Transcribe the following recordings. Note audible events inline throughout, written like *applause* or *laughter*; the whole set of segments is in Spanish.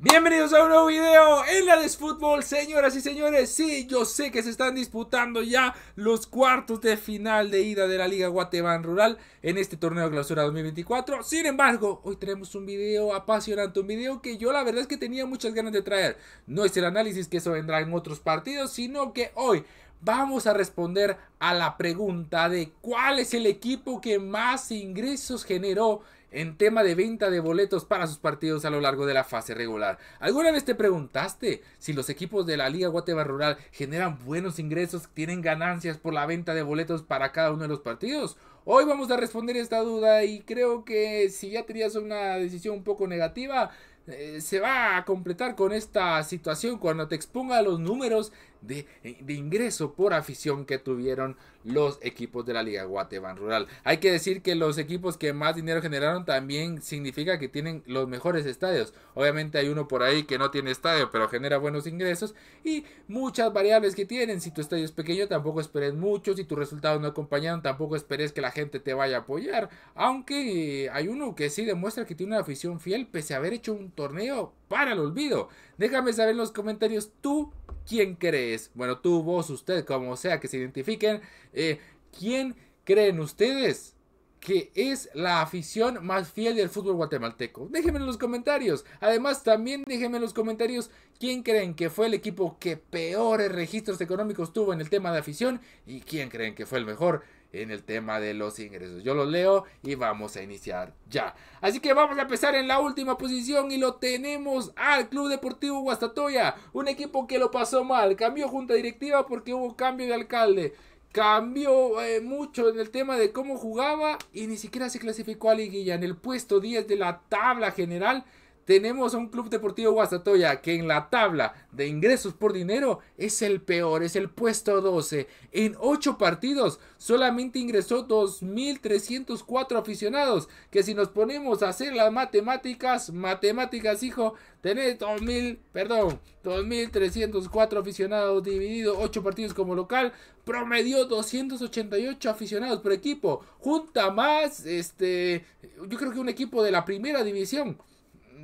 Bienvenidos a un nuevo video en la de Fútbol, señoras y señores. Sí, yo sé que se están disputando ya los cuartos de final de ida de la Liga Guatemala Rural en este torneo de clausura 2024. Sin embargo, hoy tenemos un video apasionante, un video que yo la verdad es que tenía muchas ganas de traer. No es el análisis que eso vendrá en otros partidos, sino que hoy vamos a responder a la pregunta de cuál es el equipo que más ingresos generó en tema de venta de boletos para sus partidos a lo largo de la fase regular. ¿Alguna vez te preguntaste si los equipos de la Liga Guatemala Rural generan buenos ingresos, tienen ganancias por la venta de boletos para cada uno de los partidos? Hoy vamos a responder esta duda y creo que si ya tenías una decisión un poco negativa, eh, se va a completar con esta situación cuando te exponga los números eh, de, ingreso por afición que tuvieron los equipos de la Liga Guatemala Rural. Hay que decir que los equipos que más dinero generaron también significa que tienen los mejores estadios. Obviamente hay uno por ahí que no tiene estadio, pero genera buenos ingresos y muchas variables que tienen. Si tu estadio es pequeño, tampoco esperes mucho. Si tus resultados no acompañaron, tampoco esperes que la gente te vaya a apoyar. Aunque hay uno que sí demuestra que tiene una afición fiel, pese a haber hecho un torneo para el olvido. Déjame saber en los comentarios tú quién crees. Bueno, tú, vos, usted, como sea que se identifiquen. Eh, ¿Quién creen ustedes? que es la afición más fiel del fútbol guatemalteco. Déjenme en los comentarios. Además, también déjenme en los comentarios quién creen que fue el equipo que peores registros económicos tuvo en el tema de afición y quién creen que fue el mejor en el tema de los ingresos. Yo los leo y vamos a iniciar ya. Así que vamos a empezar en la última posición y lo tenemos al Club Deportivo Guastatoya, un equipo que lo pasó mal, cambió junta directiva porque hubo cambio de alcalde. Cambió eh, mucho en el tema de cómo jugaba y ni siquiera se clasificó a liguilla. En el puesto 10 de la tabla general tenemos un Club Deportivo guasatoya que en la tabla de ingresos por dinero es el peor, es el puesto 12. En 8 partidos solamente ingresó 2.304 aficionados, que si nos ponemos a hacer las matemáticas, matemáticas hijo, tenés 2.000, perdón, 2.304 aficionados dividido 8 partidos como local, promedió 288 aficionados por equipo, junta más, este, yo creo que un equipo de la primera división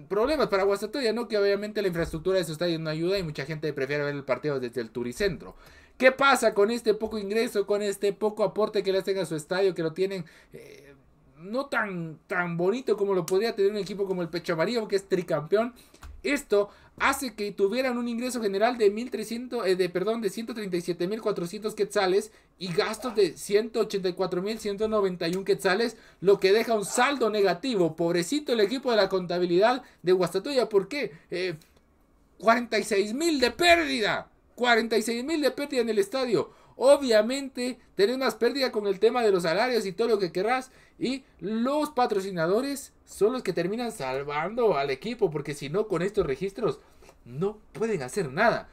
problemas para Guastatoya, ¿no? Que obviamente la infraestructura de su estadio no ayuda y mucha gente prefiere ver el partido desde el turicentro. ¿Qué pasa con este poco ingreso, con este poco aporte que le hacen a su estadio, que lo tienen eh, no tan, tan bonito como lo podría tener un equipo como el Pecho Amarillo, que es tricampeón? Esto hace que tuvieran un ingreso general de 1300 eh, de perdón de 137.400 quetzales y gastos de 184.191 quetzales, lo que deja un saldo negativo. Pobrecito el equipo de la contabilidad de Guastatoya, ¿por qué? 46.000 eh, de pérdida. 46.000 de pérdida en el estadio. Obviamente tener más pérdida con el tema de los salarios y todo lo que querrás. Y los patrocinadores son los que terminan salvando al equipo, porque si no, con estos registros no pueden hacer nada.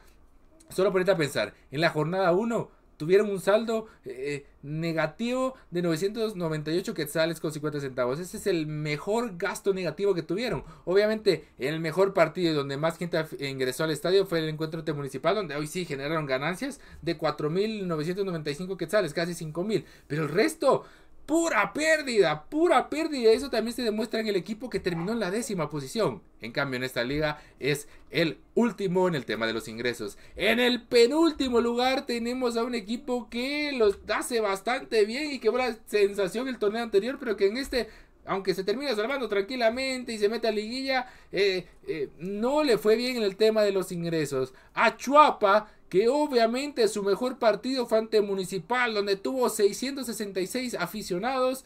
Solo ponete a pensar, en la jornada 1 tuvieron un saldo eh, negativo de 998 quetzales con 50 centavos. Ese es el mejor gasto negativo que tuvieron. Obviamente, el mejor partido donde más gente ingresó al estadio fue el encuentro de municipal, donde hoy sí generaron ganancias de 4.995 quetzales, casi 5.000. Pero el resto, Pura pérdida, pura pérdida. Eso también se demuestra en el equipo que terminó en la décima posición. En cambio, en esta liga es el último en el tema de los ingresos. En el penúltimo lugar tenemos a un equipo que los hace bastante bien y que fue la sensación el torneo anterior, pero que en este aunque se termina salvando tranquilamente y se mete a liguilla, eh, eh, no le fue bien en el tema de los ingresos. A Chuapa que obviamente su mejor partido fue ante Municipal, donde tuvo 666 aficionados.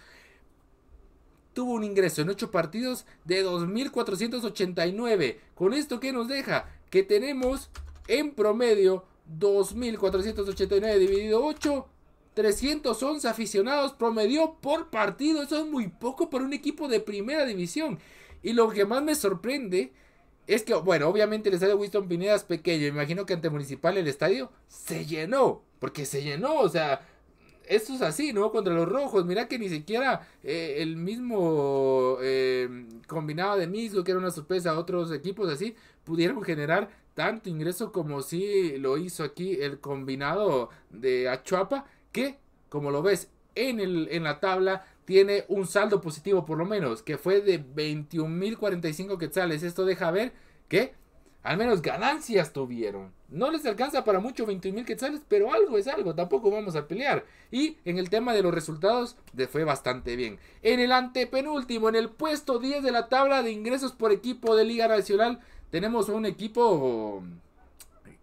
Tuvo un ingreso en 8 partidos de 2.489. Con esto qué nos deja que tenemos en promedio 2.489 dividido 8. 311 aficionados promedio por partido. Eso es muy poco para un equipo de primera división. Y lo que más me sorprende es que, bueno, obviamente el estadio Winston Pineda es pequeño. imagino que ante Municipal el estadio se llenó. Porque se llenó, o sea, esto es así, ¿no? Contra los rojos. mira que ni siquiera eh, el mismo eh, combinado de mismo que era una sorpresa, a otros equipos así, pudieron generar tanto ingreso como si lo hizo aquí el combinado de Achuapa, que, como lo ves en, el, en la tabla, tiene un saldo positivo por lo menos, que fue de 21.045 quetzales. Esto deja ver que al menos ganancias tuvieron. No les alcanza para mucho 21.000 quetzales, pero algo es algo, tampoco vamos a pelear. Y en el tema de los resultados, le fue bastante bien. En el antepenúltimo, en el puesto 10 de la tabla de ingresos por equipo de Liga Nacional, tenemos un equipo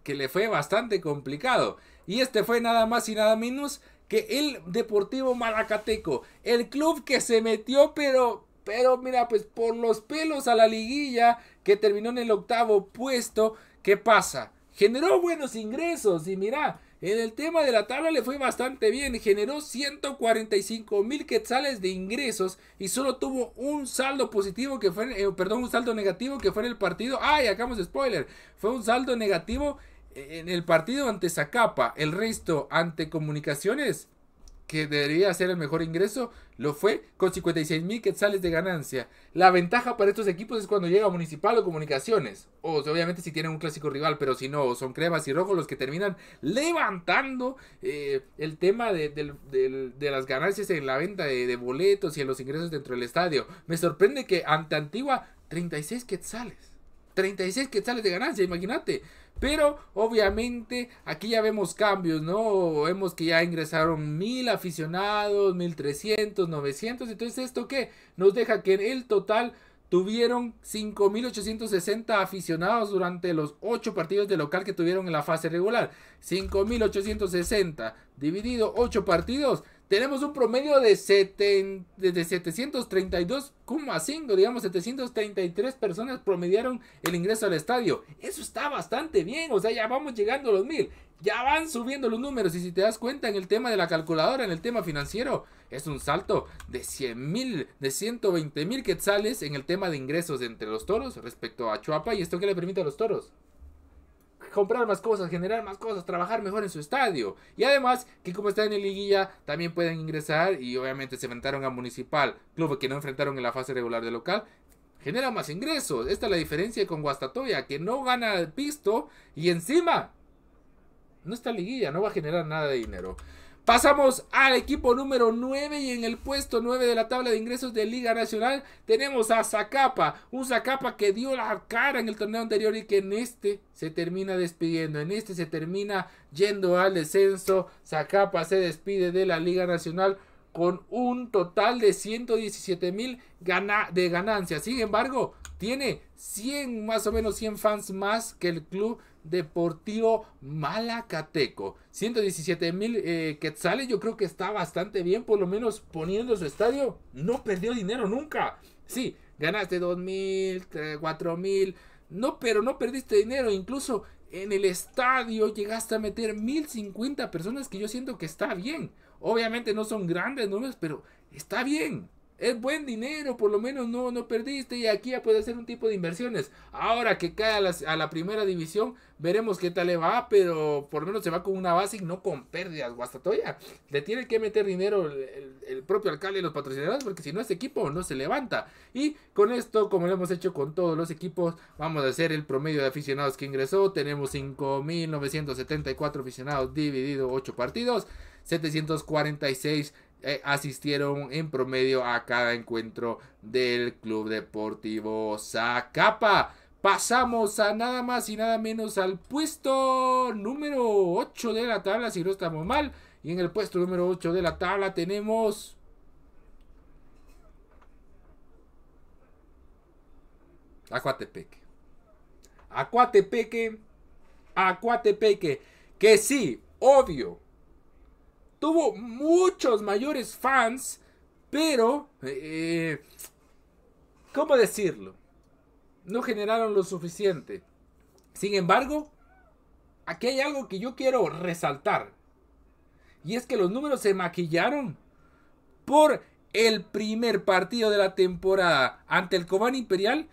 que le fue bastante complicado. Y este fue nada más y nada menos que el Deportivo Maracateco, el club que se metió pero pero mira, pues por los pelos a la liguilla que terminó en el octavo puesto, ¿qué pasa? Generó buenos ingresos y mira, en el tema de la tabla le fue bastante bien, generó 145 mil quetzales de ingresos y solo tuvo un saldo positivo que fue, eh, perdón, un saldo negativo que fue en el partido. ¡Ay, acabamos de spoiler! Fue un saldo negativo en el partido ante Zacapa, el resto ante Comunicaciones, que debería ser el mejor ingreso, lo fue con 56 mil quetzales de ganancia. La ventaja para estos equipos es cuando llega Municipal o Comunicaciones. O obviamente si tienen un clásico rival, pero si no, son Crevas y rojos los que terminan levantando eh, el tema de, de, las ganancias en la venta de, boletos y en los ingresos dentro del estadio. Me sorprende que ante Antigua, 36 quetzales. 36 quetzales de ganancia, imagínate. Pero obviamente aquí ya vemos cambios, ¿no? Vemos que ya ingresaron mil aficionados, 1300, 900. Entonces, ¿esto qué? Nos deja que en el total tuvieron 5.860 aficionados durante los 8 partidos de local que tuvieron en la fase regular. 5.860 dividido 8 partidos tenemos un promedio de, de 732,5, digamos 733 personas promediaron el ingreso al estadio. Eso está bastante bien, o sea, ya vamos llegando a los mil, ya van subiendo los números y si te das cuenta en el tema de la calculadora, en el tema financiero, es un salto de 100 mil, de 120 mil quetzales en el tema de ingresos entre los toros respecto a Chuapa y esto que le permite a los toros comprar más cosas, generar más cosas, trabajar mejor en su estadio. Y además, que como están en el liguilla, también pueden ingresar y obviamente se enfrentaron a Municipal, club que no enfrentaron en la fase regular de local. Genera más ingresos. Esta es la diferencia con Guastatoya, que no gana el pisto y encima no está liguilla, no va a generar nada de dinero. Pasamos al equipo número 9 y en el puesto 9 de la tabla de ingresos de Liga Nacional tenemos a Zacapa, un Zacapa que dio la cara en el torneo anterior y que en este se termina despidiendo, en este se termina yendo al descenso. Zacapa se despide de la Liga Nacional con un total de 117 mil de ganancias. Sin embargo, tiene 100, más o menos 100 fans más que el club deportivo malacateco. 117 mil que eh, quetzales, yo creo que está bastante bien, por lo menos poniendo su estadio. No perdió dinero nunca. Sí, ganaste 2000 mil, eh, mil. No, pero no perdiste dinero. Incluso en el estadio llegaste a meter 1050 personas que yo siento que está bien. Obviamente no son grandes números, pero está bien es buen dinero, por lo menos no, no perdiste y aquí ya puede hacer un tipo de inversiones. Ahora que cae a la, primera división, veremos qué tal le va, pero por lo menos se va con una base y no con pérdidas. Guastatoya le tiene que meter dinero el, propio alcalde y los patrocinadores, porque si no, este equipo no se levanta. Y con esto, como lo hemos hecho con todos los equipos, vamos a hacer el promedio de aficionados que ingresó. Tenemos 5.974 aficionados dividido 8 partidos. 746 eh, asistieron en promedio a cada encuentro del Club Deportivo Zacapa. Pasamos a nada más y nada menos al puesto número 8 de la tabla, si no estamos mal. Y en el puesto número 8 de la tabla tenemos... Acuatepeque. Acuatepeque. Acuatepeque. Que sí, obvio, tuvo muchos mayores fans, pero... Eh, ¿Cómo decirlo? No generaron lo suficiente. Sin embargo, aquí hay algo que yo quiero resaltar. Y es que los números se maquillaron por el primer partido de la temporada ante el Cobán Imperial.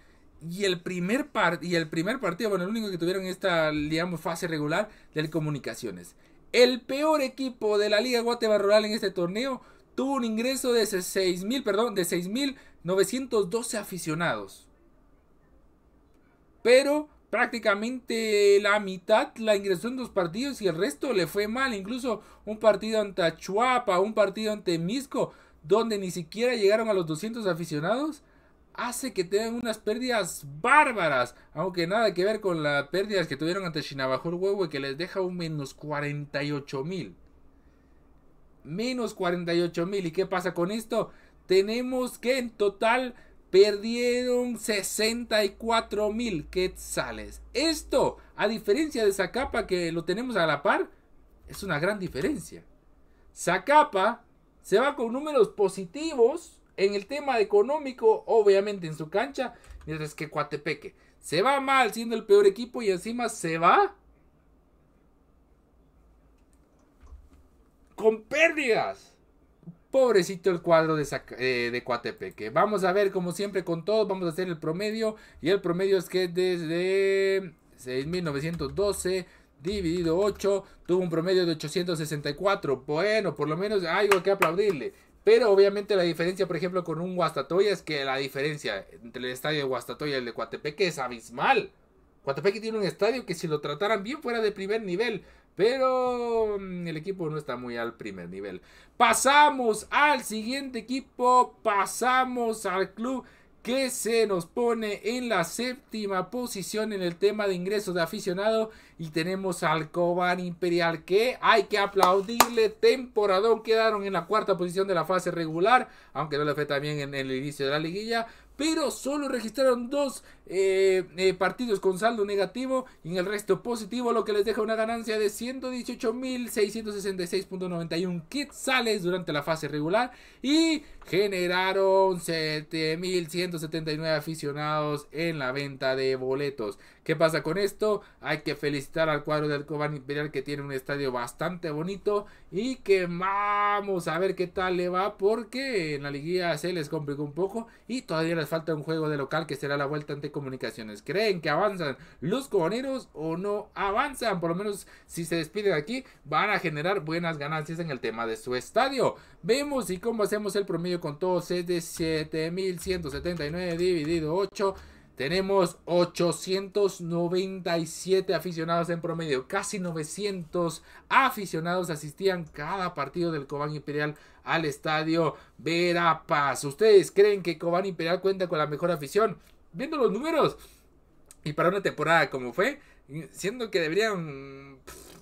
Y el, primer y el primer partido, bueno, el único que tuvieron esta, digamos, fase regular del Comunicaciones. El peor equipo de la Liga Guatemala Rural en este torneo tuvo un ingreso de perdón, de 6.912 aficionados. Pero prácticamente la mitad la ingresó en dos partidos y el resto le fue mal. Incluso un partido ante Chuapa, un partido ante Misco, donde ni siquiera llegaron a los 200 aficionados hace que tengan unas pérdidas bárbaras, aunque nada que ver con las pérdidas que tuvieron ante el Huevo que les deja un menos 48 mil. Menos 48 mil. ¿Y qué pasa con esto? Tenemos que en total perdieron 64 mil quetzales. Esto, a diferencia de Zacapa que lo tenemos a la par, es una gran diferencia. Zacapa se va con números positivos en el tema económico, obviamente en su cancha, mientras que Cuatepeque se va mal siendo el peor equipo y encima se va con pérdidas. Pobrecito el cuadro de, Cuatepeque. Eh, vamos a ver, como siempre, con todos. Vamos a hacer el promedio. Y el promedio es que desde 6.912 dividido 8 tuvo un promedio de 864. Bueno, por lo menos hay algo que aplaudirle. Pero obviamente la diferencia, por ejemplo, con un Guastatoya es que la diferencia entre el estadio de Guastatoya y el de Coatepeque es abismal. Coatepeque tiene un estadio que si lo trataran bien fuera de primer nivel, pero mm, el equipo no está muy al primer nivel. Pasamos al siguiente equipo, pasamos al club que se nos pone en la séptima posición en el tema de ingresos de aficionado y tenemos al Coban Imperial que hay que aplaudirle temporadón quedaron en la cuarta posición de la fase regular aunque no le fue también en el inicio de la liguilla pero solo registraron dos eh, eh, partidos con saldo negativo y en el resto positivo, lo que les deja una ganancia de 118.666.91 quetzales durante la fase regular y generaron 7.179 aficionados en la venta de boletos. ¿Qué pasa con esto? Hay que felicitar al cuadro del Coban Imperial que tiene un estadio bastante bonito y que vamos a ver qué tal le va porque en la liguilla se les complicó un poco y todavía les falta un juego de local que será la vuelta ante comunicaciones. ¿Creen que avanzan los cobaneros o no avanzan? Por lo menos si se despiden aquí van a generar buenas ganancias en el tema de su estadio. Vemos y cómo hacemos el promedio con todos es de 7179 dividido 8 tenemos 897 aficionados en promedio, casi 900 aficionados asistían cada partido del Cobán Imperial al estadio Verapaz. ¿Ustedes creen que Cobán Imperial cuenta con la mejor afición? Viendo los números y para una temporada como fue, siendo que deberían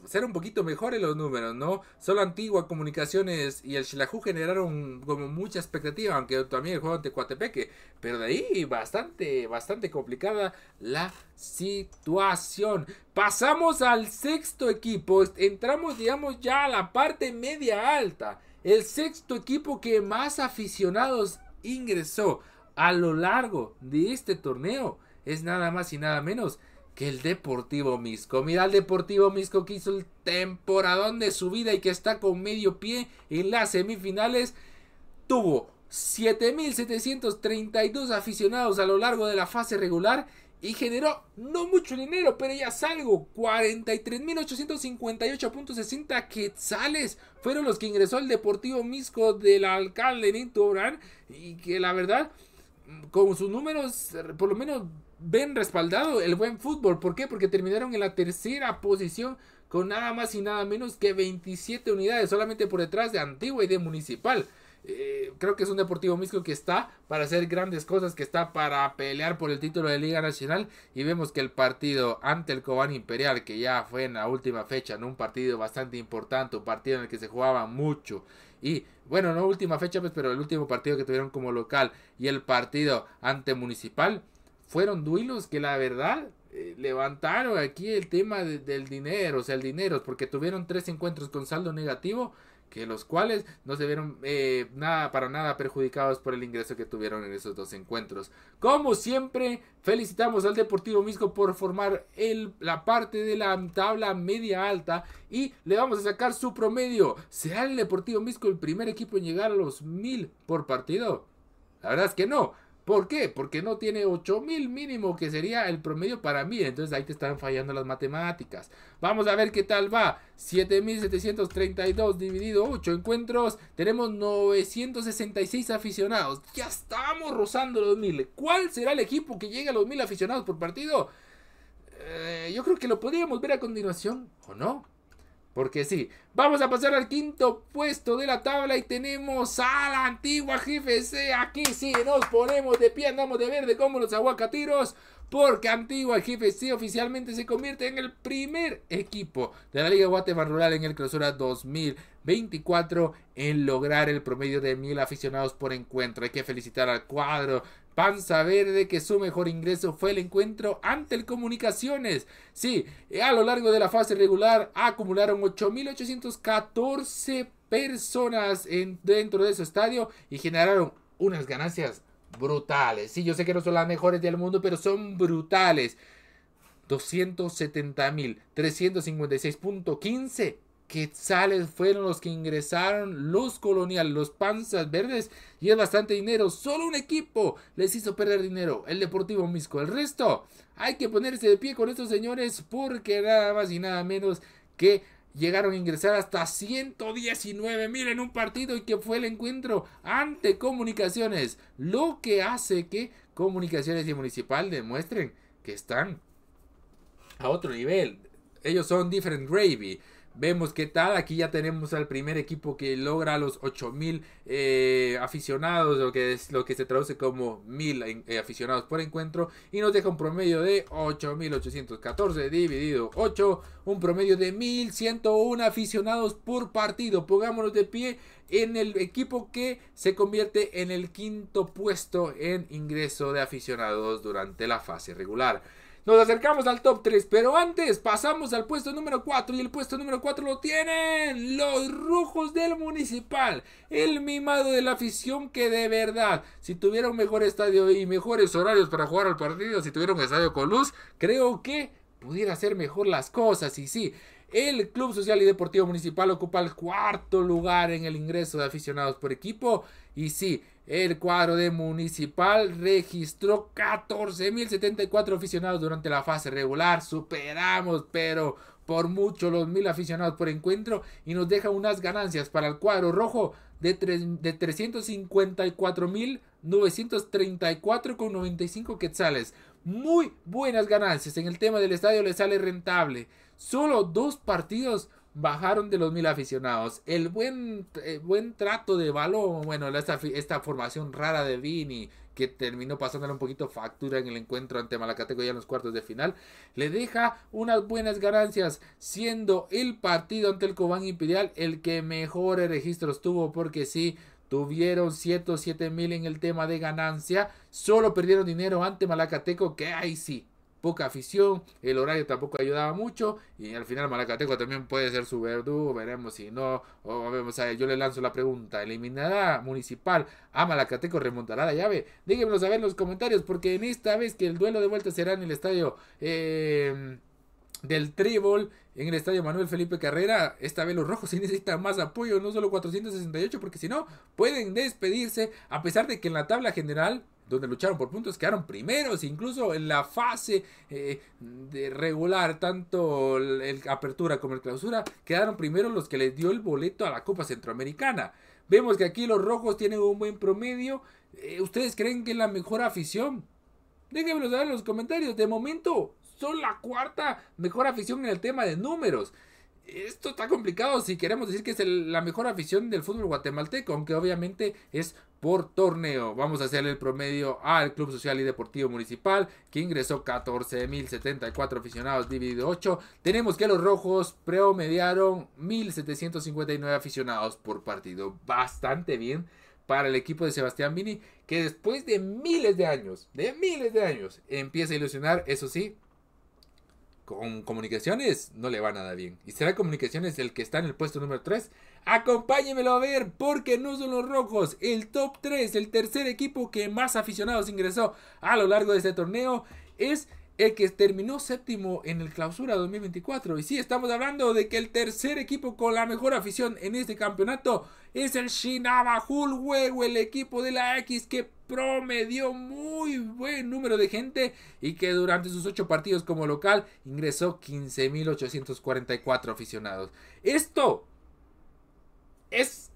ser un poquito mejores los números, ¿no? Solo Antigua, Comunicaciones y el Xelajú generaron como mucha expectativa, aunque también el juego ante Cuatepeque. Pero de ahí bastante, bastante complicada la situación. Pasamos al sexto equipo. Entramos, digamos, ya a la parte media alta. El sexto equipo que más aficionados ingresó a lo largo de este torneo es nada más y nada menos que el Deportivo Misco. Mira al Deportivo Misco que hizo el temporadón de su vida y que está con medio pie en las semifinales. Tuvo 7.732 aficionados a lo largo de la fase regular y generó no mucho dinero, pero ya salgo. 43.858.60 quetzales fueron los que ingresó el Deportivo Misco del alcalde Nito Obrán. y que la verdad con sus números por lo menos ven respaldado el buen fútbol. ¿Por qué? Porque terminaron en la tercera posición con nada más y nada menos que 27 unidades, solamente por detrás de Antigua y de Municipal. Eh, creo que es un Deportivo mixto que está para hacer grandes cosas, que está para pelear por el título de Liga Nacional. Y vemos que el partido ante el Cobán Imperial, que ya fue en la última fecha, en un partido bastante importante, un partido en el que se jugaba mucho. Y bueno, no última fecha, pues, pero el último partido que tuvieron como local y el partido ante Municipal fueron duelos que la verdad eh, levantaron aquí el tema del dinero, o sea, el dinero, porque tuvieron tres encuentros con saldo negativo, que los cuales no se vieron eh, nada para nada perjudicados por el ingreso que tuvieron en esos dos encuentros. Como siempre, felicitamos al Deportivo Misco por formar el, la parte de la tabla media alta y le vamos a sacar su promedio. ¿Será el Deportivo Misco el primer equipo en llegar a los mil por partido? La verdad es que no. ¿Por qué? Porque no tiene 8000 mínimo, que sería el promedio para mí. Entonces ahí te están fallando las matemáticas. Vamos a ver qué tal va. 7732 dividido 8 encuentros. Tenemos 966 aficionados. Ya estamos rozando los 1000. ¿Cuál será el equipo que llegue a los 1000 aficionados por partido? Eh, yo creo que lo podríamos ver a continuación, ¿o no? Porque sí, vamos a pasar al quinto puesto de la tabla y tenemos a la antigua GFC. Aquí sí, nos ponemos de pie, andamos de verde como los aguacatiros. Porque Antigua GFC oficialmente se convierte en el primer equipo de la Liga Guatemala Rural en el Clausura 2024 en lograr el promedio de mil aficionados por encuentro. Hay que felicitar al cuadro Panza Verde, que su mejor ingreso fue el encuentro ante el Comunicaciones. Sí, eh, a lo largo de la fase regular acumularon 8.814 personas dentro de su estadio y generaron unas ganancias brutales. Sí, yo sé que no son las mejores del mundo, pero son brutales. 270.356.15 quetzales fueron los que ingresaron los coloniales, los panzas verdes, y es bastante dinero. Solo un equipo les hizo perder dinero, el Deportivo Misco. El resto, hay que ponerse de pie con estos señores porque nada más y nada menos que llegaron a ingresar hasta 119 mil en un partido y que fue el encuentro ante comunicaciones, lo que hace que comunicaciones y municipal demuestren que están a otro nivel. Ellos son different gravy. Vemos qué tal. Aquí ya tenemos al primer equipo que logra los 8000 eh, aficionados, lo que, es, lo que se traduce como 1000 eh, aficionados por encuentro. Y nos deja un promedio de 8814 dividido 8, un promedio de 1101 aficionados por partido. Pongámonos de pie en el equipo que se convierte en el quinto puesto en ingreso de aficionados durante la fase regular. Nos acercamos al top 3, pero antes pasamos al puesto número 4 y el puesto número 4 lo tienen los Rojos del municipal. El mimado de la afición que de verdad, si tuviera un mejor estadio y mejores horarios para jugar al partido, si tuviera un estadio con luz, creo que pudiera ser mejor las cosas y sí. El Club Social y Deportivo Municipal ocupa el cuarto lugar en el ingreso de aficionados por equipo y sí, el cuadro de Municipal registró 14.074 aficionados durante la fase regular. Superamos, pero por mucho los mil aficionados por encuentro y nos deja unas ganancias para el cuadro rojo de, de 95 quetzales. Muy buenas ganancias. En el tema del estadio le sale rentable. Solo dos partidos bajaron de los mil aficionados. El buen, eh, buen trato de balón, bueno, esta, esta, formación rara de Vini, que terminó pasándole un poquito factura en el encuentro ante Malacateco ya en los cuartos de final, le deja unas buenas ganancias, siendo el partido ante el Cobán Imperial el que mejores registros tuvo, porque sí. Tuvieron 107 mil en el tema de ganancia. Solo perdieron dinero ante Malacateco. Que ahí sí poca afición, el horario tampoco ayudaba mucho y al final Malacateco también puede ser su verdugo, veremos si no, o vemos yo le lanzo la pregunta, Eliminada Municipal a Malacateco, remontará la llave? a saber en los comentarios porque en esta vez que el duelo de vuelta será en el estadio em, del Tríbol, en el estadio Manuel Felipe Carrera. Esta vez los rojos *laughs* necesitan más apoyo, no solo 468, porque si no, pueden despedirse, a pesar de que en la tabla general donde lucharon por puntos, quedaron primeros, incluso en la fase eh, de regular, tanto el, apertura como el clausura, quedaron primeros los que les dio el boleto a la Copa Centroamericana. Vemos que aquí los rojos tienen un buen promedio. Eh, ¿Ustedes creen que es la mejor afición? Déjenmelo saber en los comentarios. De momento, son la cuarta mejor afición en el tema de números. Esto está complicado si queremos decir que es la mejor afición del fútbol guatemalteco, aunque obviamente es por torneo. Vamos a hacer el promedio al Club Social y Deportivo Municipal, que ingresó 14.074 aficionados dividido 8. Tenemos que los rojos promediaron 1.759 aficionados por partido. Bastante bien para el equipo de Sebastián Vini, que después de miles de años, de miles de años, empieza a ilusionar, eso sí, con comunicaciones no le va nada bien. Y será comunicaciones el que está en el puesto número 3 Acompáñenmelo a ver porque no son los rojos. El top 3, el tercer equipo que más aficionados ingresó a lo largo de este torneo es el que terminó séptimo en el clausura 2024. Y sí, estamos hablando de que el tercer equipo con la mejor afición en este campeonato es el Shinaba el equipo de la X que promedió muy buen número de gente y que durante sus 8 partidos como local ingresó 15.844 aficionados. Esto es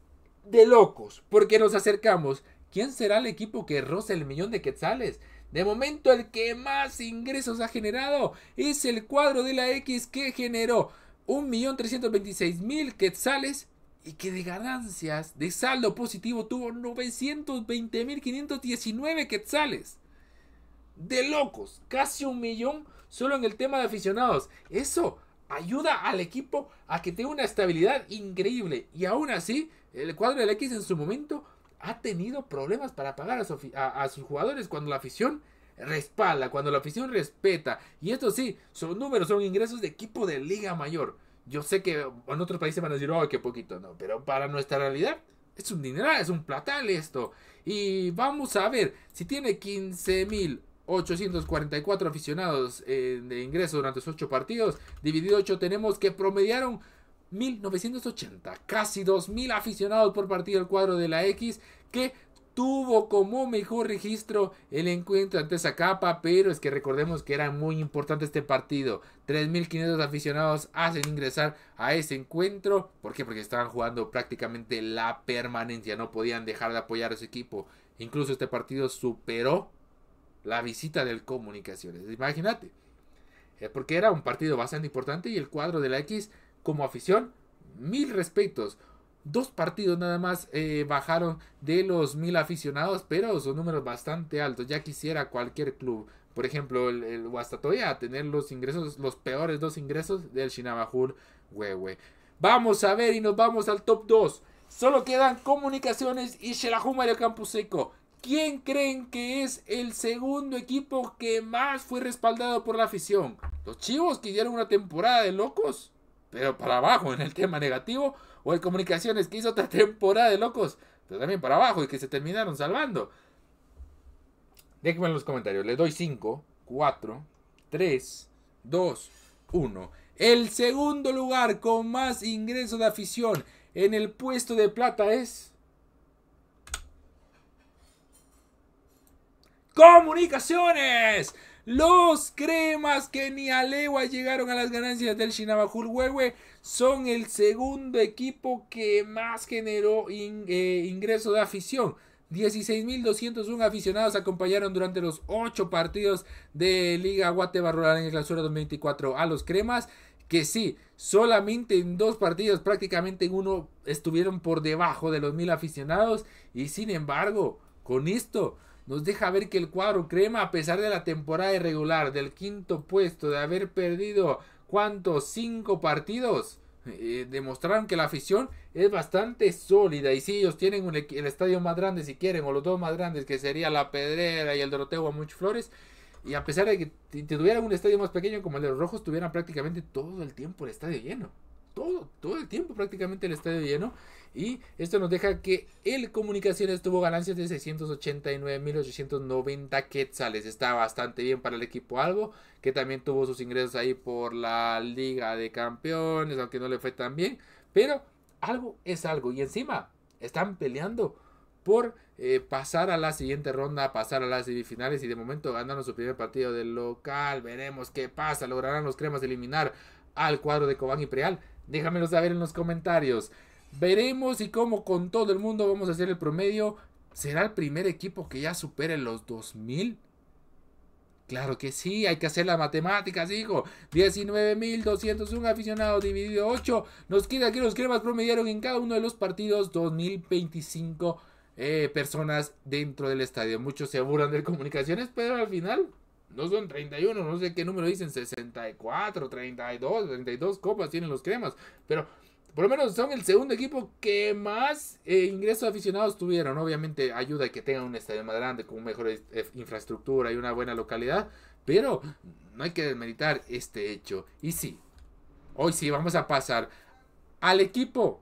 de locos, porque nos acercamos. ¿Quién será el equipo que roce el millón de quetzales? De momento el que más ingresos ha generado es el cuadro de la X que generó 1.326.000 quetzales y que de ganancias de saldo positivo tuvo 920.519 quetzales. De locos, casi un millón solo en el tema de aficionados. Eso ayuda al equipo a que tenga una estabilidad increíble. Y aún así, el cuadro del X en su momento ha tenido problemas para pagar a, sus jugadores cuando la afición respalda, cuando la afición respeta. Y esto sí, son números, son ingresos de equipo de Liga Mayor. Yo sé que en otros países van a decir, oh, qué poquito, no, pero para nuestra realidad es un dineral, es un platal esto. Y vamos a ver, si tiene 15 mil 844 aficionados eh, de ingreso durante esos 8 partidos. Dividido 8 tenemos que promediaron 1980, casi 2000 aficionados por partido el cuadro de la X, que tuvo como mejor registro el encuentro ante esa capa, pero es que recordemos que era muy importante este partido. 3.500 aficionados hacen ingresar a ese encuentro. ¿Por qué? Porque estaban jugando prácticamente la permanencia, no podían dejar de apoyar a su equipo. Incluso este partido superó la visita del Comunicaciones. Imagínate, eh, porque era un partido bastante importante y el cuadro de la X como afición, mil respetos. Dos partidos nada más eh, bajaron de los mil aficionados, pero son números bastante altos. Ya quisiera cualquier club, por ejemplo el, Huastatoya, a tener los ingresos, los peores dos ingresos del Shinabajur Huehue. Vamos a ver y nos vamos al top 2. Solo quedan Comunicaciones y Shelajuma del Campuseco Seco. ¿Quién creen que es el segundo equipo que más fue respaldado por la afición? ¿Los Chivos que hicieron una temporada de locos? Pero para abajo en el tema negativo. ¿O el Comunicaciones que hizo otra temporada de locos? Pero también para abajo y que se terminaron salvando. Déjenme en los comentarios. Les doy 5, 4, 3, 2, 1. El segundo lugar con más ingresos de afición en el puesto de plata es... Comunicaciones. Los cremas que ni a llegaron a las ganancias del Shinabajul Huehue son el segundo equipo que más generó eh, ingreso de afición. 16.201 aficionados acompañaron durante los 8 partidos de Liga Guateba-Rural en el clausura 2024 a los cremas. Que sí, solamente en dos partidos, prácticamente en uno, estuvieron por debajo de los mil aficionados. Y sin embargo, con esto nos deja ver que el cuadro crema, a pesar de la temporada irregular, del quinto puesto, de haber perdido, ¿cuántos? Cinco partidos. Eh, demostraron que la afición es bastante sólida y si ellos tienen el estadio más grande si quieren o los dos más grandes que sería la Pedrera y el Doroteo a muchos flores y a pesar de que tuvieran un estadio más pequeño como el de los rojos tuvieran prácticamente todo el tiempo el estadio lleno todo todo el tiempo prácticamente el estadio lleno y esto nos deja que el Comunicaciones tuvo ganancias de 689.890 quetzales. Está bastante bien para el equipo algo, que también tuvo sus ingresos ahí por la Liga de Campeones, aunque no le fue tan bien. Pero algo es algo. Y encima están peleando por eh, pasar a la siguiente ronda, pasar a las semifinales y de momento ganaron su primer partido del local. Veremos qué pasa. ¿Lograrán los cremas eliminar al cuadro de Cobán y Preal? Déjamelo saber en los comentarios. Veremos y cómo con todo el mundo vamos a hacer el promedio. ¿Será el primer equipo que ya supere los 2000? Claro que sí, hay que hacer las matemáticas, hijo. 19.201 aficionados dividido 8. Nos queda que los cremas promediaron en cada uno de los partidos 2025 eh, personas dentro del estadio. Muchos se aburran de comunicaciones, pero al final no son 31, no sé qué número dicen, 64, 32, 32 copas tienen los cremas. Pero por lo menos son el segundo equipo que más ingresos eh, ingresos aficionados tuvieron. Obviamente ayuda que tengan un estadio más grande, con mejor eh, infraestructura y una buena localidad. Pero no hay que desmeditar este hecho. Y sí, hoy sí vamos a pasar al equipo.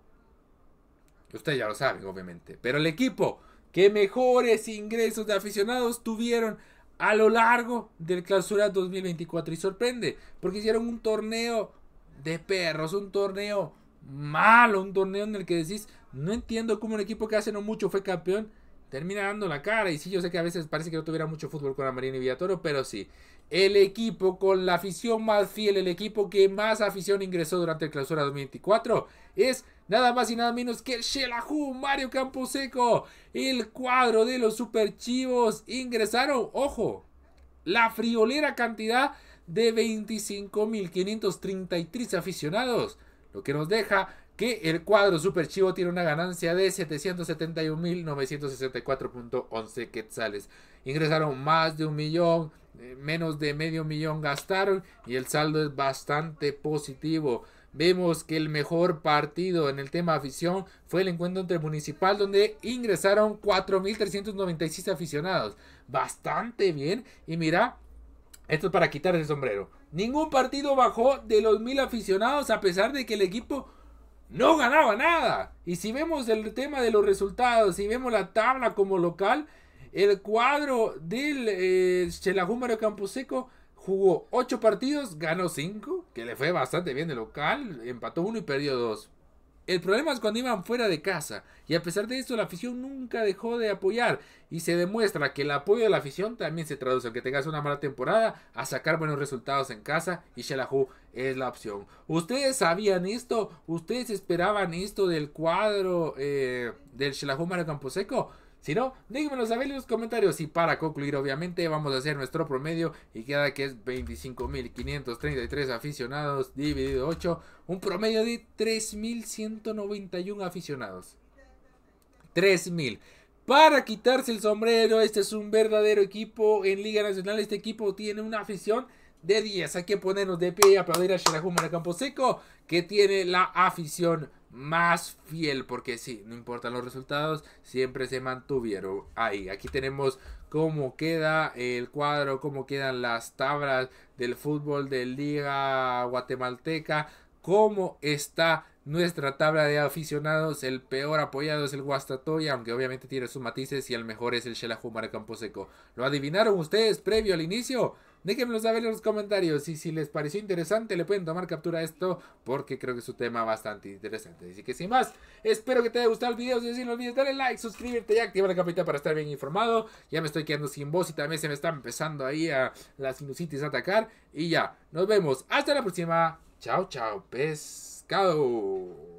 Ustedes ya lo saben, obviamente. Pero el equipo que mejores ingresos de aficionados tuvieron a lo largo del clausura 2024. Y sorprende, porque hicieron un torneo de perros, un torneo malo, un torneo en el que decís, no entiendo cómo un equipo que hace no mucho fue campeón, termina dando la cara. Y sí, yo sé que a veces parece que no tuviera mucho fútbol con la Marina y Villatoro, pero sí. El equipo con la afición más fiel, el equipo que más afición ingresó durante el clausura 2024, es nada más y nada menos que el Shelahu Mario Camposeco. El cuadro de los superchivos ingresaron, ojo, la friolera cantidad de 25.533 aficionados lo que nos deja que el cuadro Super Chivo tiene una ganancia de 771.964.11 quetzales. Ingresaron más de un millón, eh, menos de medio millón gastaron y el saldo es bastante positivo. Vemos que el mejor partido en el tema afición fue el encuentro entre Municipal donde ingresaron 4.396 aficionados. Bastante bien y mira, esto es para quitar el sombrero. Ningún partido bajó de los mil aficionados a pesar de que el equipo no ganaba nada. Y si vemos el tema de los resultados, si vemos la tabla como local, el cuadro del eh, Mario Camposeco jugó ocho partidos, ganó cinco que le fue bastante bien de local, empató uno y perdió dos el problema es cuando iban fuera de casa, y a pesar de esto la afición nunca dejó de apoyar, y se demuestra que el apoyo de la afición también se traduce, que tengas una mala temporada, a sacar buenos resultados en casa, y Shelahu es la opción. ¿Ustedes sabían esto? ¿Ustedes esperaban esto del cuadro eh, del Shelahu Mario Camposeco? Si no, déjenmelo saber en los comentarios. Y para concluir, obviamente, vamos a hacer nuestro promedio y queda que es 25.533 aficionados dividido 8, un promedio de 3.191 aficionados. 3.000. Para quitarse el sombrero, este es un verdadero equipo en Liga Nacional. Este equipo tiene una afición de 10. Hay que ponernos de pie y aplaudir a campo Camposeco, que tiene la afición más fiel, porque sí, no importan los resultados, siempre se mantuvieron ahí. Aquí tenemos cómo queda el cuadro, cómo quedan las tablas del fútbol de Liga Guatemalteca, cómo está nuestra tabla de aficionados. El peor apoyado es el Guastatoya, aunque obviamente tiene sus matices, y el mejor es el Shelajumara Camposeco. ¿Lo adivinaron ustedes previo al inicio? Déjenmelo saber en los comentarios y si les pareció interesante le pueden tomar captura a esto porque creo que es un tema bastante interesante. Así que sin más, espero que te haya gustado el video. Si así no olvides darle like, suscribirte y activar la campanita para estar bien informado. Ya me estoy quedando sin voz y también se me está empezando ahí a las sinusitis a atacar. Y ya, nos vemos. Hasta la próxima. Chao, chao, pescado.